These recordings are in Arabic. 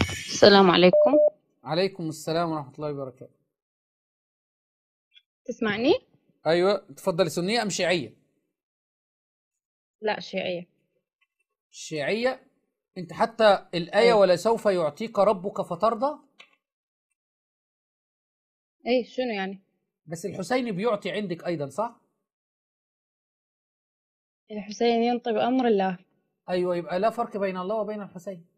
السلام عليكم عليكم السلام ورحمة الله وبركاته تسمعني؟ أيوة تفضلي سنية أم شيعية؟ لا شيعية شيعية أنت حتى الآية أيوة. ولا سوف يعطيك ربك فترضى؟ إيه شنو يعني؟ بس الحسين بيعطي عندك أيضا صح؟ الحسين ينطي بأمر الله أيوة يبقى لا فرق بين الله وبين الحسين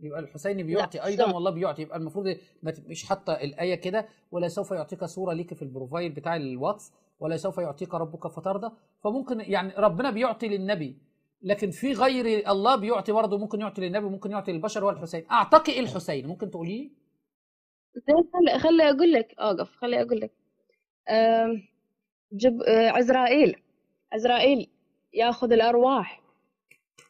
يبقى الحسين بيعطي ايضا والله بيعطي يبقى المفروض ما تبقيش حاطه الايه كده ولا سوف يعطيك صوره ليك في البروفايل بتاع الواتس ولا سوف يعطيك ربك فترضى فممكن يعني ربنا بيعطي للنبي لكن في غير الله بيعطي برضه ممكن يعطي للنبي ممكن يعطي للبشر هو الحسين اعتقي الحسين ممكن تقولي لي خلي خلي اقول لك اقف خلي اقول لك جب آه، عزرائيل عزرائيل ياخذ الارواح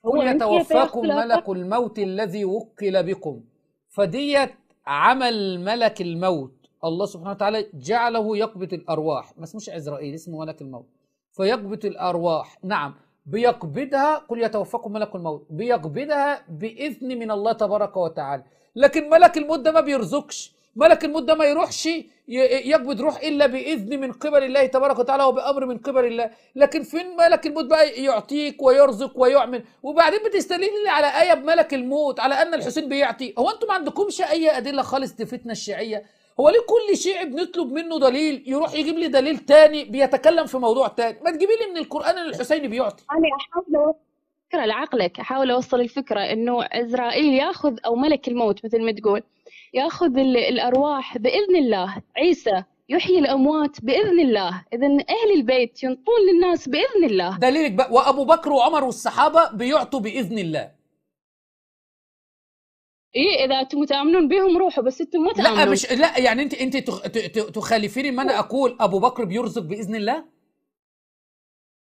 قل يتوفاكم ملك الموت الذي وكل بكم فديت عمل ملك الموت الله سبحانه وتعالى جعله يقبض الارواح ما اسموش عزرائيل اسمه ملك الموت فيقبض الارواح نعم بيقبضها قل يتوفاكم ملك الموت بيقبضها باذن من الله تبارك وتعالى لكن ملك الموت ده ما بيرزقش ملك الموت ده ما يروحش يقبض روح الا باذن من قبل الله تبارك وتعالى وبامر من قبل الله لكن فين ملك الموت بقى يعطيك ويرزق ويعمل وبعدين بتستدل على ايه بملك الموت على ان الحسين بيعطي هو انتم ما عندكمش اي ادله خالص لفتنه الشيعيه هو ليه كل شيعي بنطلب منه دليل يروح يجيب لي دليل تاني بيتكلم في موضوع تاني ما تجيبي لي من القران ان الحسين بيعطي انا احاول اوصل فكره لعقلك احاول اوصل الفكره انه ازرائيل ياخذ او ملك الموت مثل ما تقول ياخذ الارواح باذن الله عيسى يحيي الاموات باذن الله اذا اهل البيت ينطون للناس باذن الله دليلك بقى وابو بكر وعمر والصحابه بيعطوا باذن الله ايه اذا انتم متامنون بهم روحوا بس انتم ما تامنون لا مش لا يعني انت انت تخالفيني ما انا اقول ابو بكر بيرزق باذن الله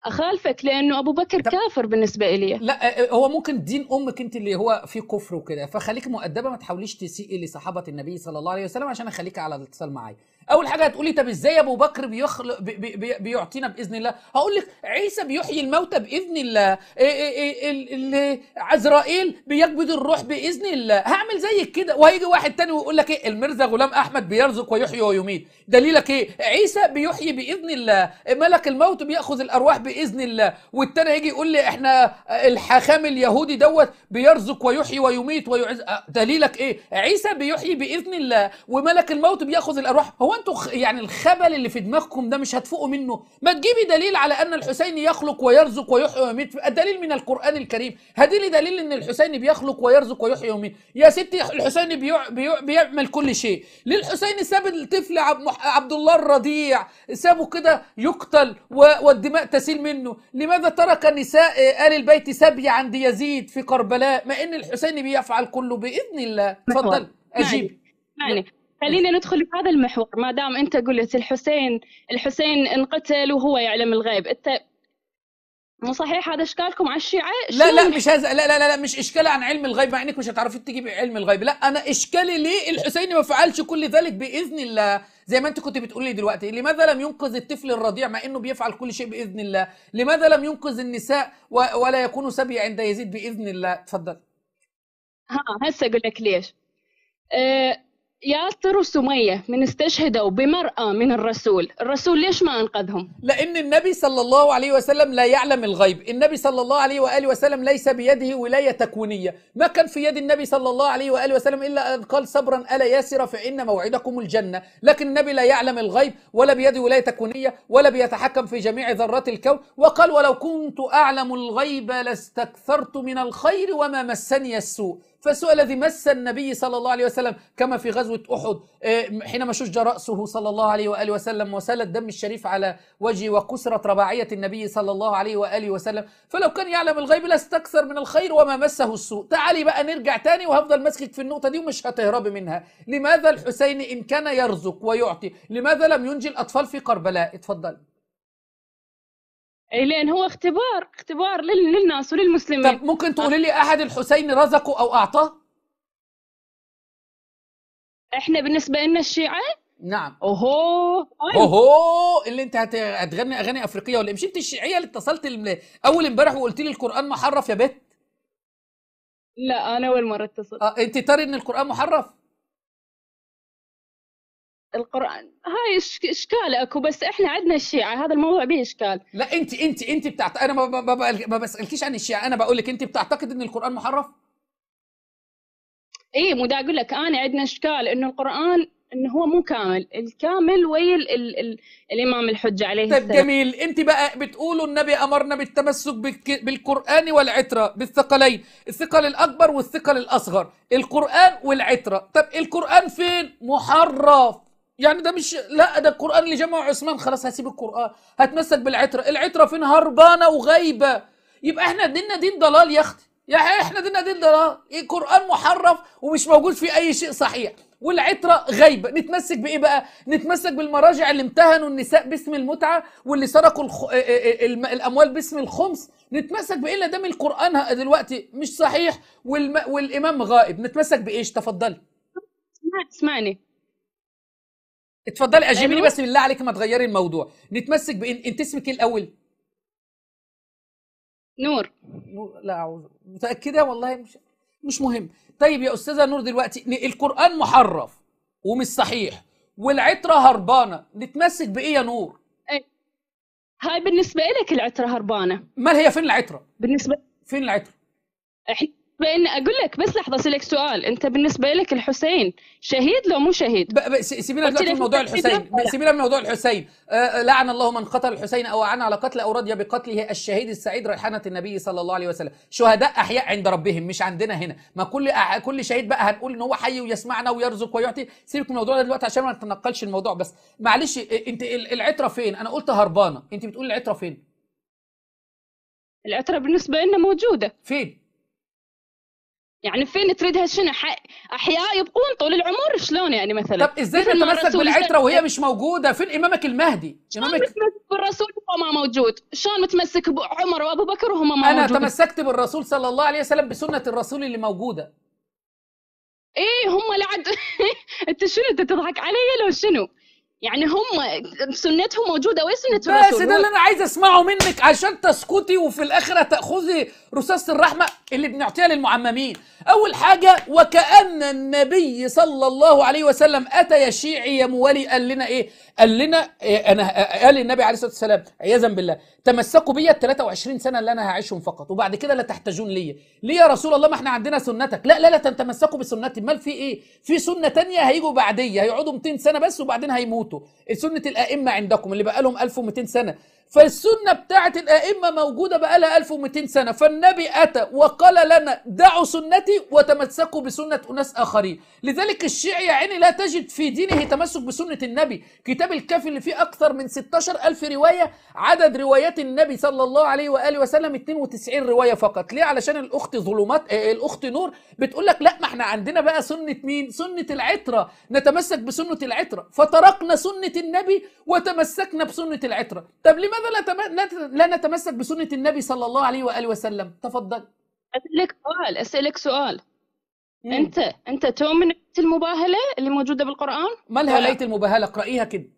اخالفك لانه ابو بكر طب... كافر بالنسبه لي لا آه، آه، هو ممكن دين امك انت اللي هو في كفر وكده فخليك مؤدبه ما تحاوليش تسيئي لصحابه النبي صلى الله عليه وسلم عشان اخليك على الاتصال معايا اول حاجه هتقولي طب ازاي ابو بكر بيخلق بي بي بيعطينا باذن الله هقول لك عيسى بيحيي الموتى باذن الله عزرائيل بيكبد الروح باذن الله هعمل زي كده وهيجي واحد تاني ويقول لك ايه المرزا غلام احمد بيرزق ويحيي ويميت دليلك ايه عيسى بيحيي باذن الله ملك الموت بياخذ الارواح باذن الله والتاني يجي يقول لي احنا الحاخام اليهودي دوت بيرزق ويحيي ويميت ويعز آه، دليلك ايه عيسى بيحيي باذن الله وملك الموت بياخذ الارواح هو انتوا يعني الخبل اللي في دماغكم ده مش هتفوقوا منه ما تجيبي دليل على ان الحسين يخلق ويرزق ويحيي ويميت الدليل من القران الكريم هدي لي دليل ان الحسين بيخلق ويرزق ويحيي ويميت يا ستي الحسين بيع... بيع... بيعمل كل شيء ليه الحسين ساب الطفل عبد الله الرضيع سابه كده يقتل والدماء تسيل منه لماذا ترك نساء ال البيت سبي عند يزيد في كربلاء ما ان الحسين بيفعل كله باذن الله اتفضل نعم. نعم. اجيب يعني خلينا ندخل في هذا المحور ما دام انت قلت الحسين الحسين انقتل وهو يعلم الغيب انت مو صحيح هذا اشكالكم على الشيعه لا لا مش هز... لا لا لا مش اشكال عن علم الغيب مع انك مش هتعرفي تجيبي علم الغيب لا انا اشكالي ليه الحسين ما فعلش كل ذلك باذن الله زي ما انت كنت بتقولي دلوقتي لماذا لم ينقذ الطفل الرضيع مع انه بيفعل كل شيء باذن الله لماذا لم ينقذ النساء ولا يكون سبي عند يزيد باذن الله تفضل ها هسه اقول لك ليش أه ياسر وسمية من استشهدوا بمرأة من الرسول الرسول ليش ما أنقذهم؟ لأن النبي صلى الله عليه وسلم لا يعلم الغيب النبي صلى الله عليه وآله وسلم ليس بيده ولاية تكوينية ما كان في يد النبي صلى الله عليه وآله وسلم إلا أن قال صبرا ألا ياسر فإن موعدكم الجنة لكن النبي لا يعلم الغيب ولا بيده ولاية تكوينية ولا بيتحكم في جميع ذرات الكون وقال ولو كنت أعلم الغيب لاستكثرت من الخير وما مسني السوء فالسوء الذي مس النبي صلى الله عليه وسلم كما في غزوة أحد آه، حينما شج رأسه صلى الله عليه وآله وسلم وسال الدم الشريف على وجهه وكسرت رباعية النبي صلى الله عليه وآله وسلم فلو كان يعلم الغيب لاستكثر من الخير وما مسه السوء تعالي بقى نرجع تاني وهفضل مسكك في النقطة دي ومش هتهرب منها لماذا الحسين إن كان يرزق ويعطي لماذا لم ينجي الأطفال في كربلاء اتفضل إيه، لان هو اختبار اختبار للناس وللمسلمين طب ممكن تقولي لي احد الحسين رزقه او اعطاه احنا بالنسبه لنا الشيعه نعم اوهو أيوه. اوهو اللي انت هتغني اغاني افريقيه ولا إيه؟ مش انت الشيعيه اللي اتصلت اول امبارح وقلت لي القران محرف يا بت لا انا اول مره اتصلت اه انت ترى ان القران محرف القران هاي اشكال اكو بس احنا عندنا الشيعه هذا الموضوع به اشكال لا انت انت انت بتعت... انا ما, ما, بسالكيش عن الشيعه انا بقول لك انت بتعتقد ان القران محرف اي مو دا اقول لك انا عندنا اشكال انه القران انه هو مو كامل الكامل ويا ال... ال... الامام الحجه عليه طيب جميل انت بقى بتقولوا النبي امرنا بالتمسك بالقران والعتره بالثقلين الثقل الاكبر والثقل الاصغر القران والعتره طب القران فين محرف يعني ده مش لا ده القران اللي جمعه عثمان خلاص هسيب القران هتمسك بالعتره العتره فين هربانه وغايبه يبقى احنا ديننا دين ضلال يا اختي يا احنا ديننا دين ضلال ايه قران محرف ومش موجود فيه اي شيء صحيح والعترة غايبة نتمسك بإيه بقى؟ نتمسك بالمراجع اللي امتهنوا النساء باسم المتعة واللي سرقوا الخ... آه، آه، آه، الأموال باسم الخمس نتمسك بإيه دام القرآن دلوقتي مش صحيح والم... والإمام غائب نتمسك بإيش؟ تفضلي اسمعني اتفضلي اجيبيني بس بالله عليك ما تغيري الموضوع نتمسك بان انت اسمك ايه الاول نور لا اعوذ متاكده والله مش مش مهم طيب يا استاذه نور دلوقتي القران محرف ومش صحيح والعتره هربانه نتمسك بايه يا نور ايه هاي بالنسبه لك العتره هربانه ما هي فين العتره بالنسبه فين العتره احنا بان اقول لك بس لحظه اسالك سؤال انت بالنسبه لك الحسين شهيد لو مو شهيد سيبينا دلوقتي من موضوع الحسين سيبينا من موضوع الحسين آه لعن الله من قتل الحسين او اعان على قتل او رضي بقتله الشهيد السعيد ريحانه النبي صلى الله عليه وسلم شهداء احياء عند ربهم مش عندنا هنا ما كل أح... كل شهيد بقى هنقول ان هو حي ويسمعنا ويرزق ويعطي سيبك من الموضوع ده دلوقتي عشان ما نتنقلش الموضوع بس معلش آه، انت العتره فين انا قلت هربانه انت بتقول العتره فين العتره بالنسبه لنا موجوده فين يعني فين تريدها شنو احياء يبقون طول العمر شلون يعني مثلا طب ازاي نتمسك بالعتره وهي مش موجوده فين امامك المهدي امامك متمسك بالرسول وهو ما موجود شلون متمسك بعمر وابو بكر وهما ما انا تمسكت بالرسول صلى الله عليه وسلم بسنه الرسول اللي موجوده ايه هم لعد انت شنو انت تضحك علي لو شنو يعني هم سنتهم موجوده وايه سنه بس الرسول بس ده اللي انا عايز اسمعه منك عشان تسكتي وفي الاخره تاخذي رصاصه الرحمه اللي بنعطيها للمعممين اول حاجه وكان النبي صلى الله عليه وسلم اتى يا شيعي يا موالي قال لنا ايه قال لنا انا قال النبي عليه الصلاه والسلام عياذا بالله تمسكوا بيا ال 23 سنه اللي انا هعيشهم فقط وبعد كده لا تحتاجون ليا ليه يا رسول الله ما احنا عندنا سنتك لا لا لا تمسكوا بسنتي امال في ايه في سنه تانية هيجوا بعديه هيقعدوا 200 سنه بس وبعدين هيموتوا سنه الائمه عندكم اللي بقى لهم 1200 سنه فالسنة بتاعت الأئمة موجودة بقى لها 1200 سنة فالنبي أتى وقال لنا دعوا سنتي وتمسكوا بسنة أناس آخرين لذلك الشيعي يا عيني لا تجد في دينه تمسك بسنة النبي كتاب الكافي اللي فيه أكثر من 16000 رواية عدد روايات النبي صلى الله عليه وآله وسلم 92 رواية فقط ليه علشان الأخت ظلمات آه، الأخت نور بتقول لك لا ما احنا عندنا بقى سنة مين سنة العترة نتمسك بسنة العترة فتركنا سنة النبي وتمسكنا بسنة العترة طب لماذا لماذا لا لا نتمسك بسنه النبي صلى الله عليه واله وسلم تفضل اسالك سؤال اسالك سؤال مم. انت انت تؤمن بالمباهلة المباهله اللي موجوده بالقران ما لها ايه المباهله اقرايها كده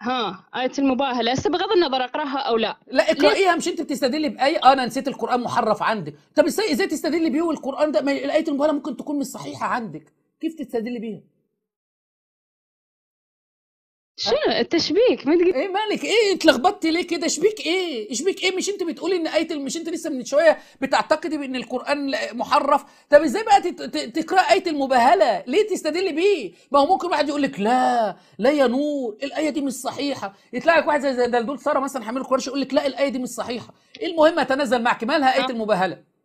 ها آية المباهلة هسه بغض النظر اقراها او لا لا اقرايها مش انت بتستدلي بآية آه انا نسيت القرآن محرف عندك طب ازاي ازاي تستدلي بيه والقرآن ده ما آية المباهلة ممكن تكون مش صحيحة عندك كيف تستدلي بيها؟ شنو التشبيك ما تقول ايه مالك ايه اتلخبطتي ليه كده شبيك ايه شبيك ايه مش انت بتقولي ان ايه مش انت لسه من شويه بتعتقدي بان القران محرف طب ازاي بقى تقرا ايه المباهله ليه تستدلي بيه ما هو ممكن واحد يقول لك لا لا يا نور الايه دي مش صحيحه يطلع لك واحد زي دلدول ساره مثلا حامل القرش يقول لك لا الايه دي مش صحيحه إيه المهم اتنازل معك مالها ايه المباهله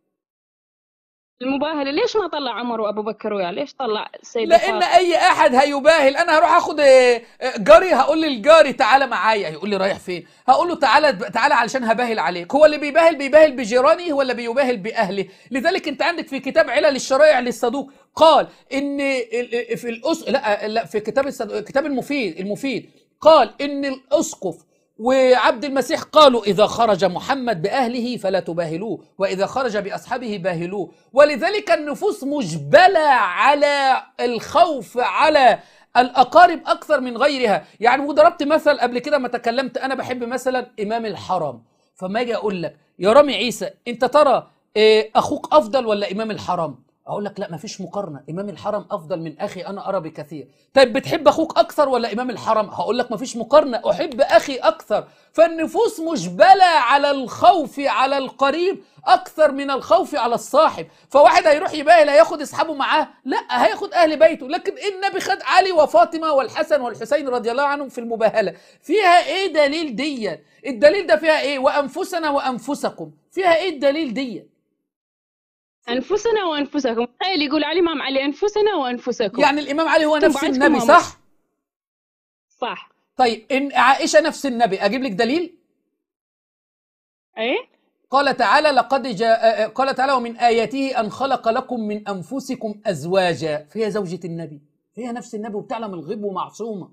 المباهله ليش ما طلع عمر وابو بكر ويا ليش طلع السيد لان اي احد هيباهل انا هروح اخد آه، آه، جاري هقول للجاري تعالى معايا هيقول لي رايح فين هقول له تعالى تعالى علشان هباهل عليك هو اللي بيباهل بيباهل بجيرانه ولا بيباهل باهله لذلك انت عندك في كتاب علل الشرائع للصدوق قال ان في الأس... لا, آه، لا في كتاب الصدوق... كتاب المفيد المفيد قال ان الاسقف وعبد المسيح قالوا إذا خرج محمد بأهله فلا تباهلوه وإذا خرج بأصحابه باهلوه ولذلك النفوس مجبلة على الخوف على الأقارب أكثر من غيرها يعني وضربت مثل قبل كده ما تكلمت أنا بحب مثلا إمام الحرم فما أجي أقول لك يا رامي عيسى أنت ترى آه، أخوك أفضل ولا إمام الحرم اقول لك لا ما فيش مقارنه امام الحرم افضل من اخي انا ارى بكثير طيب بتحب اخوك اكثر ولا امام الحرم هقول لك ما فيش مقارنه احب اخي اكثر فالنفوس مجبله على الخوف على القريب اكثر من الخوف على الصاحب فواحد هيروح يباهي لا ياخد اصحابه معاه لا هياخد اهل بيته لكن النبي خد علي وفاطمه والحسن والحسين رضي الله عنهم في المباهله فيها ايه دليل ديت الدليل ده فيها ايه وانفسنا وانفسكم فيها ايه الدليل ديت أنفسنا وأنفسكم تخيل يقول على الإمام علي أنفسنا وأنفسكم يعني الإمام علي هو نفس النبي صح؟ صح طيب إن عائشة نفس النبي أجيب لك دليل؟ إيه قال تعالى لقد جاء آه، آه، قال تعالى ومن آياته أن خلق لكم من أنفسكم أزواجا فهي زوجة النبي هي نفس النبي وبتعلم الغيب ومعصومة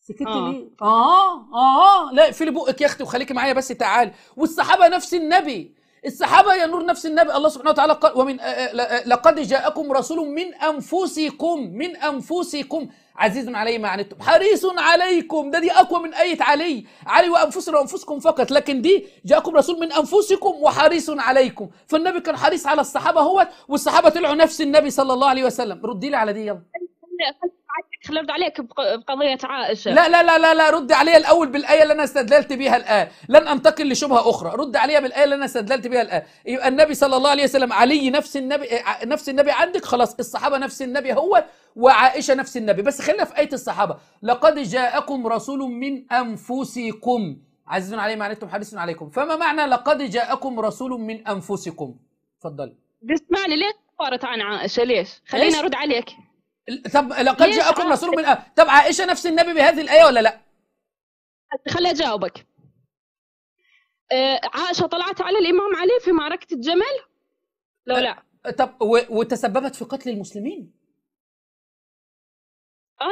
سكتي آه. ليه؟ آه آه لا اقفلي بقك يا أختي وخليكي معايا بس تعالي والصحابة نفس النبي الصحابه يا نور نفس النبي الله سبحانه وتعالى قال ومن آه، آه، آه، لقد جاءكم رسول من انفسكم من انفسكم عزيز علي ما عنتم حريص عليكم ده دي اقوى من ايه علي علي وانفسنا وانفسكم فقط لكن دي جاءكم رسول من انفسكم وحريص عليكم فالنبي كان حريص على الصحابه هو والصحابه طلعوا نفس النبي صلى الله عليه وسلم ردي لي على دي يلا أيوة، خليني ارد عليك بقضيه عائشه لا لا لا لا, لا رد عليها الاول بالايه اللي انا استدللت بها الان لن انتقل لشبهه اخرى رد عليها بالايه اللي انا استدللت بها الان يبقى النبي صلى الله عليه وسلم علي نفس النبي آه، آه، نفس النبي عندك خلاص الصحابه نفس النبي هو وعائشه نفس النبي بس خلينا في ايه الصحابه لقد جاءكم رسول من انفسكم عزيز عليه ما حديث عليكم فما معنى لقد جاءكم رسول من انفسكم بس اسمعني ليه صارت عن عائشه ليش خليني ارد عليك طب لقد جاءكم نصر من أه. طب عائشه نفس النبي بهذه الايه ولا لا؟ خليني اجاوبك أه، عائشه طلعت على الامام علي في معركه الجمل لا أه، لا طب وتسببت في قتل المسلمين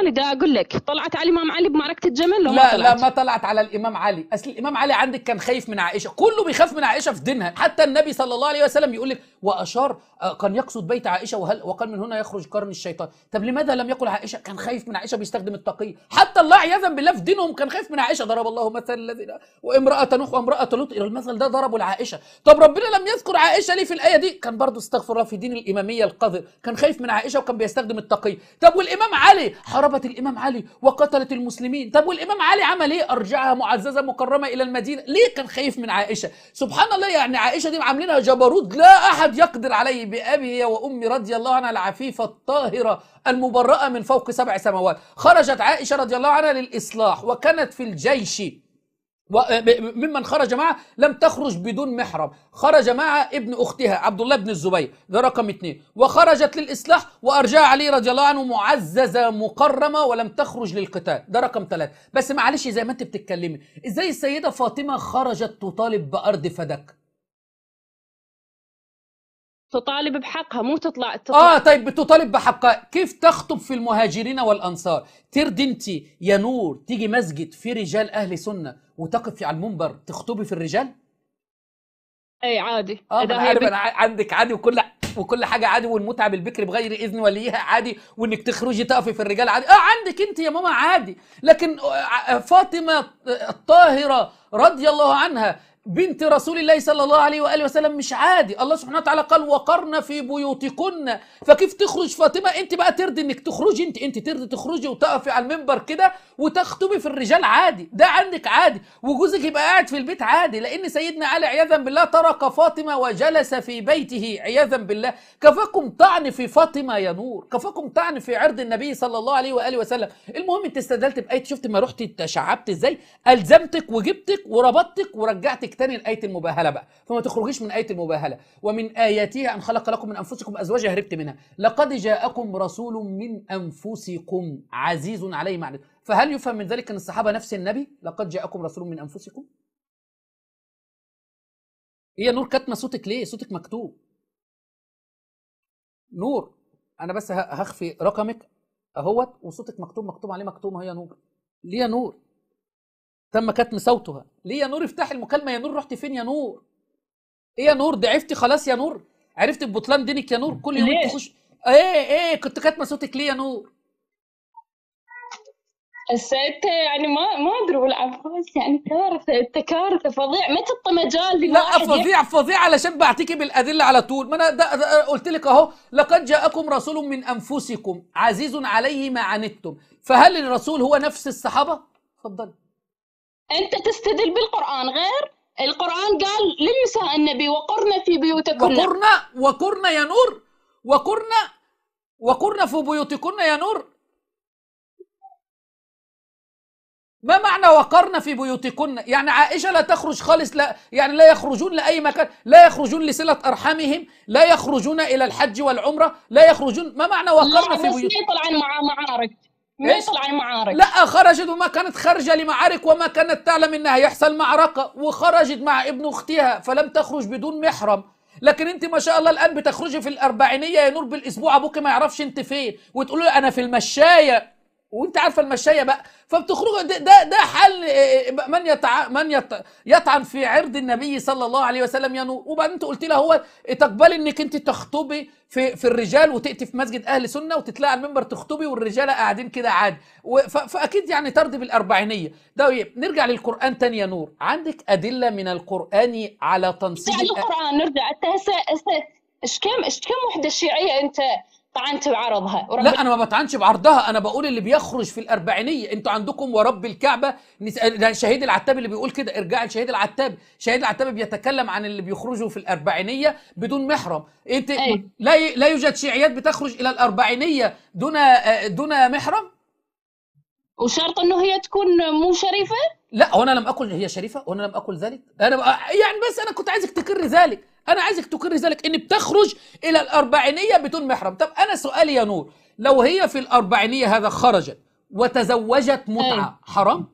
انا دا اقول لك طلعت على الامام علي بمعركه الجمل لو لا ما طلعت. لا ما طلعت على الامام علي اصل الامام علي عندك كان خايف من عائشه كله بيخاف من عائشه في دينها حتى النبي صلى الله عليه وسلم يقول لك واشار آه، كان يقصد بيت عائشه وهل وقال من هنا يخرج قرن الشيطان طب لماذا لم يقل عائشه كان خايف من عائشه بيستخدم التقيه حتى الله عياذا بالله في دينهم كان خايف من عائشه ضرب الله مثلا الذي وامراه نوح وامراه لوط المثل ده ضربوا لعائشه طب ربنا لم يذكر عائشه ليه في الايه دي كان برضه استغفر الله في دين الاماميه القذر كان خايف من عائشه وكان بيستخدم التقي طب والامام علي ضربت الامام علي وقتلت المسلمين طب والامام علي عمل ايه ارجعها معززه مكرمه الى المدينه ليه كان خايف من عائشه سبحان الله يعني عائشه دي عاملينها جبروت لا احد يقدر عليه بابي هي وامي رضي الله عنها العفيفه الطاهره المبرأه من فوق سبع سماوات خرجت عائشه رضي الله عنها للاصلاح وكانت في الجيش آه، ممن خرج معه لم تخرج بدون محرم خرج مع ابن أختها عبد الله بن الزبير ده رقم اثنين وخرجت للإصلاح وأرجع علي رضي الله عنه معززة مكرمة ولم تخرج للقتال ده رقم ثلاثة بس معلش زي ما انت بتتكلمي ازاي السيدة فاطمة خرجت تطالب بأرض فدك تطالب بحقها مو تطلع, تطلع اه طيب بتطالب بحقها كيف تخطب في المهاجرين والانصار تردي انت يا نور تيجي مسجد في رجال اهل سنه وتقفي على المنبر تخطبي في الرجال اي عادي اه انا عارف بي... انا عندك عادي وكل وكل حاجه عادي والمتعه بالبكر بغير اذن وليها عادي وانك تخرجي تقفي في الرجال عادي اه عندك انت يا ماما عادي لكن آه، آه، فاطمه آه، الطاهره رضي الله عنها بنت رسول الله صلى الله عليه واله وسلم مش عادي الله سبحانه وتعالى قال وقرن في بيوتكن فكيف تخرج فاطمه انت بقى ترضي انك تخرجي انت انت ترضي تخرجي وتقفي على المنبر كده وتخطبي في الرجال عادي ده عندك عادي وجوزك يبقى قاعد في البيت عادي لان سيدنا علي عياذا بالله ترك فاطمه وجلس في بيته عياذا بالله كفاكم طعن في فاطمه يا نور كفاكم طعن في عرض النبي صلى الله عليه واله وسلم المهم انت استدلت بايه شفت ما رحت تشعبت ازاي الزمتك وجبتك وربطتك ورجعتك تاني الآية المباهلة بقى فما تخرجيش من آية المباهلة ومن آياتها أن خلق لكم من أنفسكم أزواجا هربت منها لقد جاءكم رسول من أنفسكم عزيز عليه ما فهل يفهم من ذلك أن الصحابة نفس النبي لقد جاءكم رسول من أنفسكم هي إيه نور كاتمة صوتك ليه صوتك مكتوب نور أنا بس هخفي رقمك أهوت وصوتك مكتوب مكتوب عليه مكتوب هي نور ليه نور تم كتم صوتها ليه يا نور افتح المكالمه يا نور رحت فين يا نور ايه يا نور ضعفتي خلاص يا نور عرفت ببطلان دينك يا نور كل يوم تخش ايه ايه كنت كاتمه صوتك ليه يا نور الست يعني ما ما ادري والعباس يعني كارثه كارثه فظيع متى الطمجال لا فظيع فظيع علشان بعتكي بالادله على طول ما انا ده ده قلت لك اهو لقد جاءكم رسول من انفسكم عزيز عليه ما عنتم فهل الرسول هو نفس الصحابه؟ اتفضلي انت تستدل بالقران غير القران قال للنساء النبي وقرنا في بيوتكن وقرنا وقرنا يا نور وقرنا وقرنا في بيوتكن يا نور ما معنى وقرن في بيوتكن يعني عائشة لا تخرج خالص لا يعني لا يخرجون لأي مكان لا يخرجون لصلة أرحامهم لا يخرجون إلى الحج والعمرة لا يخرجون ما معنى وقرن في بيوتكن لا طلعا مع معارك من يطلع لا خرجت وما كانت خارجة لمعارك وما كانت تعلم انها يحصل معركة وخرجت مع ابن اختها فلم تخرج بدون محرم لكن انت ما شاء الله الان بتخرجي في الاربعينيه يا نور بالاسبوع ابوك ما يعرفش انت فين وتقولي له انا في المشايه وانت عارفه المشايه بقى فبتخرج ده ده, ده حل آه، آه، من يتع... من يطعن في عرض النبي صلى الله عليه وسلم ينو وبعدين انت قلت له هو تقبلي انك انت تخطبي في في الرجال وتاتي في مسجد اهل سنه وتتلاقي على المنبر تخطبي والرجاله قاعدين كده عادي فاكيد يعني ترضي بالاربعينيه ده طيب، نرجع للقران تاني يا نور عندك ادله من القران على تنصيب القران نرجع حتى هسه اش كم اش كم وحده شيعيه انت طعنت بعرضها لا انا ما بطعنش بعرضها انا بقول اللي بيخرج في الاربعينيه انتوا عندكم ورب الكعبه ده شهيد العتاب اللي بيقول كده ارجع لشهيد العتاب شهيد العتاب بيتكلم عن اللي بيخرجوا في الاربعينيه بدون محرم انت أي. لا ي... لا يوجد شيعيات بتخرج الى الاربعينيه دون آه، دون محرم وشرط انه هي تكون مو شريفه لا وانا لم اقل هي شريفه وانا لم اقل ذلك انا يعني بس انا كنت عايزك تكر ذلك انا عايزك تقر ذلك ان بتخرج الى الاربعينيه بدون محرم طب انا سؤالي يا نور لو هي في الاربعينيه هذا خرجت وتزوجت متعه حرام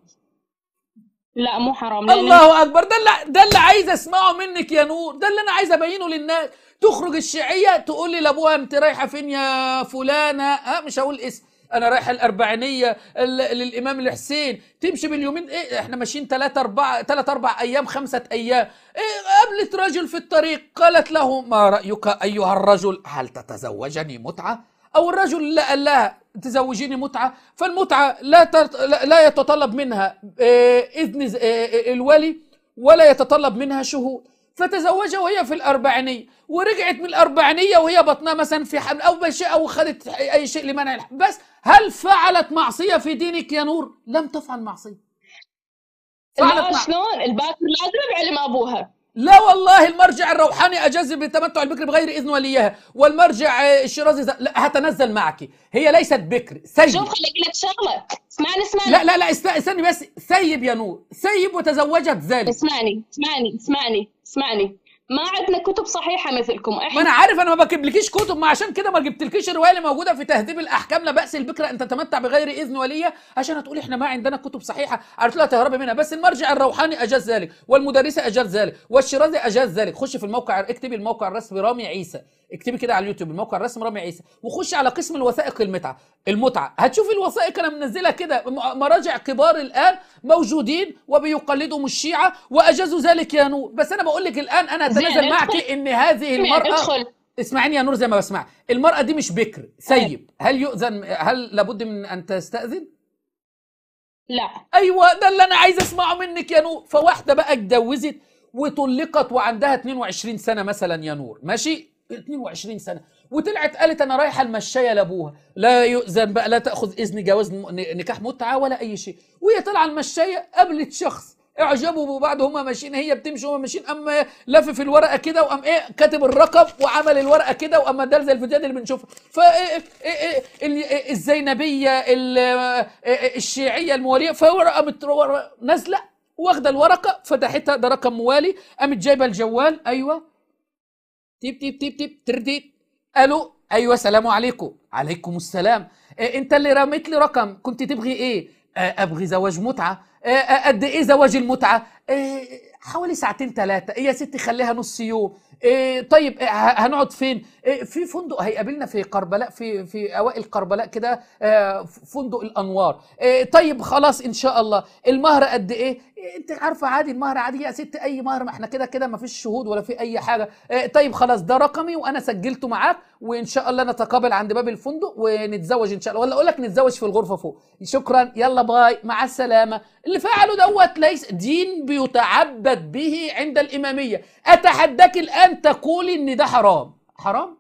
لا مو حرام لأن... الله اكبر ده اللي ده اللي عايز اسمعه منك يا نور ده اللي انا عايز ابينه للناس تخرج الشيعيه تقول لي لابوها انت رايحه فين يا فلانه ها مش هقول اسم انا رايح الاربعينيه للامام الحسين تمشي باليومين ايه احنا ماشيين ثلاثة اربعة ثلاثة اربع ايام خمسة ايام ايه قابلت رجل في الطريق قالت له ما رايك ايها الرجل هل تتزوجني متعه او الرجل لا قال لها تزوجيني متعه فالمتعه لا ترت... لا يتطلب منها إيه، اذن إيه، إيه، الولي ولا يتطلب منها شهود فتزوجها وهي في الأربعينية ورجعت من الأربعينية وهي بطنها مثلا في حمل أو شيء أو خدت أي شيء لمنع الحمل بس هل فعلت معصية في دينك يا نور؟ لم تفعل معصية فعلت شلون الباكر لازم بعلم أبوها لا والله المرجع الروحاني اجاز بالتمتع البكر بغير اذن وليها والمرجع الشيرازي لا هتنزل معك هي ليست بكر سيب شوف خليك لك شغله اسمعني اسمعني لا لا لا استني بس سيب يا نور سيب وتزوجت ذلك اسمعني اسمعني اسمعني اسمعني ما عندنا كتب صحيحه مثلكم احنا ما انا عارف انا ما بجيبلكيش كتب ما عشان كده ما جبتلكيش الروايه اللي موجوده في تهذيب الاحكام لا باس البكره ان تتمتع بغير اذن وليه عشان هتقولي احنا ما عندنا كتب صحيحه قالت لها تهربي منها بس المرجع الروحاني اجاز ذلك والمدرسه اجاز ذلك والشيرازي اجاز ذلك خش في الموقع اكتبي الموقع الرسمي رامي عيسى اكتبي كده على اليوتيوب الموقع الرسمي رامي عيسى وخش على قسم الوثائق المتعه المتعه هتشوفي الوثائق انا منزلها كده مراجع كبار الان موجودين وبيقلدهم الشيعه واجازوا ذلك يا نور بس انا بقول لك الان انا اتنازل معك ان هذه المراه ادخل اسمعيني يا نور زي ما بسمع المراه دي مش بكر طيب. سيب هل يؤذن هل لابد من ان تستاذن لا ايوه ده اللي انا عايز اسمعه منك يا نور فواحده بقى اتجوزت وطلقت وعندها 22 سنه مثلا يا نور ماشي 22 سنه وطلعت قالت انا رايحه المشايه لابوها لا يؤذن بقى لا تاخذ اذن جواز نكاح متعه ولا اي شيء وهي طالعه المشايه قابلت شخص اعجبوا ببعض هما ماشيين هي بتمشي هما ماشيين اما لفف الورقه كده وقام ايه كاتب الرقم وعمل الورقه كده واما ده زي الفيديوهات اللي بنشوفها إيه،, إيه،, إيه،, ايه الزينبيه الشيعيه المواليه فقامت نازله واخده الورقه فتحتها ده رقم موالي قامت جايبه الجوال ايوه تيب تيب تيب تيب ترديد الو ايوه سلام عليكم عليكم السلام إيه انت اللي رميت لي رقم كنت تبغي ايه ابغي زواج متعه قد ايه زواج المتعه حوالي ساعتين ثلاثه ايه يا ستي خليها نص يوم إيه طيب إيه، هنقعد فين إيه في فندق هيقابلنا في قربلاء في في اوائل قربلاء كده آه فندق الانوار إيه طيب خلاص ان شاء الله المهر قد إيه؟, ايه انت عارفه عادي المهر عادي يا ست اي مهر ما احنا كده كده ما فيش شهود ولا في اي حاجه إيه، طيب خلاص ده رقمي وانا سجلته معاك وان شاء الله نتقابل عند باب الفندق ونتزوج ان شاء الله ولا اقول لك نتزوج في الغرفه فوق شكرا يلا باي مع السلامه اللي فعله دوت ليس دين بيتعبد به عند الاماميه اتحداك الان لم تقولي ان ده حرام حرام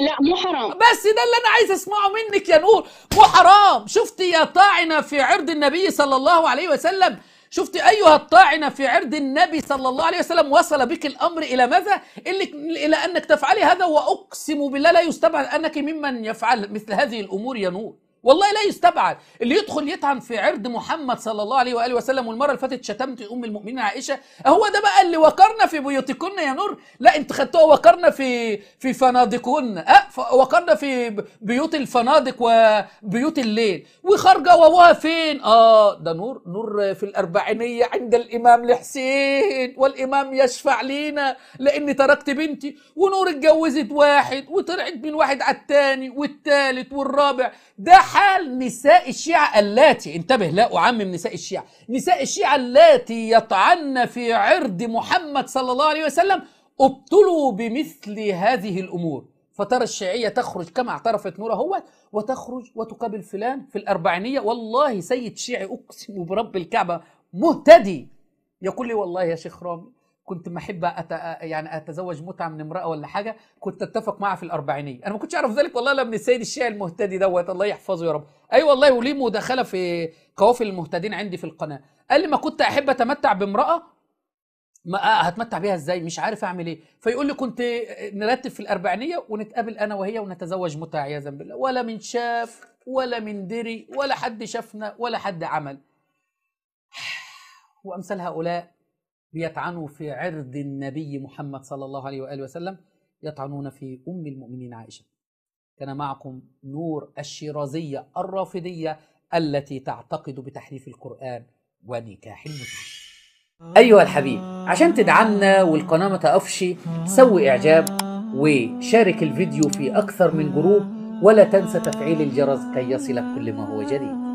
لا مو حرام بس ده اللي انا عايز اسمعه منك يا نور مو حرام شفتي يا طاعنه في عرض النبي صلى الله عليه وسلم شفتي ايها الطاعنه في عرض النبي صلى الله عليه وسلم وصل بك الامر الى ماذا؟ الى انك تفعلي هذا واقسم بالله لا يستبعد انك ممن يفعل مثل هذه الامور يا نور. والله لا يستبعد اللي يدخل يطعن في عرض محمد صلى الله عليه واله وسلم والمره اللي فاتت شتمت ام المؤمنين عائشه هو ده بقى اللي وقرنا في بيوتكن يا نور لا انت خدتوها وقرنا في في فنادقكن أه وقرنا في بيوت الفنادق وبيوت الليل وخارجه وابوها فين اه ده نور نور في الاربعينيه عند الامام الحسين والامام يشفع لينا لاني تركت بنتي ونور اتجوزت واحد وطلعت من واحد على الثاني والثالث والرابع ده حال نساء الشيعة اللاتي انتبه لا أعمم نساء الشيعة نساء الشيعة اللاتي يطعن في عرض محمد صلى الله عليه وسلم ابتلوا بمثل هذه الأمور فترى الشيعية تخرج كما اعترفت نورة هو وتخرج وتقابل فلان في الأربعينية والله سيد شيعي أقسم برب الكعبة مهتدي يقول لي والله يا شيخ رامي كنت ما احب أت... يعني اتزوج متعه من امراه ولا حاجه كنت اتفق معها في الاربعينيه انا ما كنتش اعرف ذلك والله لا من السيد الشيعي المهتدي دوت الله يحفظه يا رب اي أيوة والله وليه مداخله في قوافل المهتدين عندي في القناه قال لي ما كنت احب اتمتع بامراه ما آه، هتمتع بيها ازاي مش عارف اعمل ايه فيقول لي كنت نرتب في الاربعينيه ونتقابل انا وهي ونتزوج متع عياذا بالله ولا من شاف ولا من دري ولا حد شافنا ولا حد عمل وامثال هؤلاء بيطعنوا في عرض النبي محمد صلى الله عليه وآله وسلم يطعنون في أم المؤمنين عائشة كان معكم نور الشيرازية الرافضية التي تعتقد بتحريف القرآن ونكاح المتعة أيها الحبيب عشان تدعمنا والقناة ما تقفش سوي إعجاب وشارك الفيديو في أكثر من جروب ولا تنسى تفعيل الجرس كي يصلك كل ما هو جديد